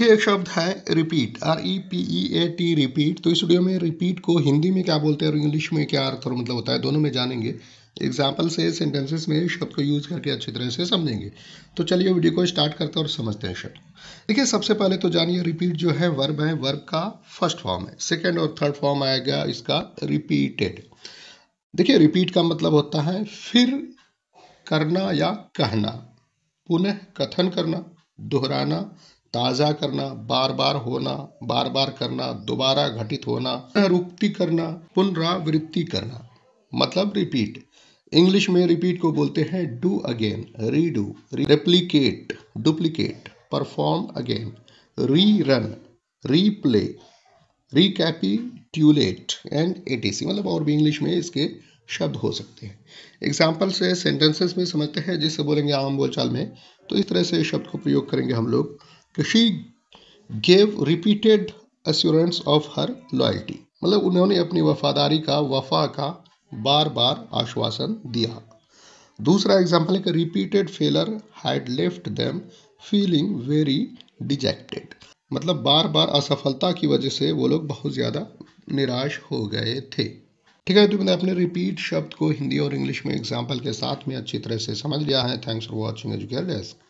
देखिए एक शब्द है repeat R E P E A T repeat तो इस वीडियो में रिपीट को हिंदी में क्या बोलते हैं और इंग्लिश में क्या अर्थ और मतलब होता है दोनों में जानेंगे एग्जाम्पल से सेंटेंसेस में शब्द को यूज़ करके अच्छी तरह से समझेंगे तो चलिए वीडियो को स्टार्ट करते हैं और समझते हैं शब्द देखिए सबसे पहले तो जानिए रिपीट जो है वर्ब है वर्ब का फर्स्ट फॉर्म है सेकेंड और थर्ड फॉर्म आएगा इसका रिपीटेड देखिए रिपीट का मतलब होता है फिर करना या कहना पुनः कथन करना दोहराना ताज़ा करना बार बार होना बार बार करना दोबारा घटित होना पुनरुक्ति करना पुनरावृत्ति करना मतलब रिपीट इंग्लिश में रिपीट को बोलते हैं do again redo replicate duplicate perform again re rerun replay recapitulate and etc मतलब और भी इंग्लिश में इसके शब्द हो सकते हैं एग्जाम्पल से सेंटेंसेस में समझते हैं जिससे बोलेंगे आम बोलचाल में तो इस तरह से शब्द को प्रयोग करेंगे हम लोग she gave repeated assurance of her loyalty मतलब उन्होंने अपनी वफादारी का वफा का बार बार आश्वासन दिया दूसरा एग्जाम्पल है कि repeated failure had left them feeling very dejected मतलब बार बार असफलता की वजह से वो लोग बहुत ज़्यादा निराश हो गए थे ठीक है तो मैंने अपने रिपीट शब्द को हिंदी और इंग्लिश में एग्जाम्पल के साथ में अच्छी तरह से समझ लिया है thanks for watching Educare desk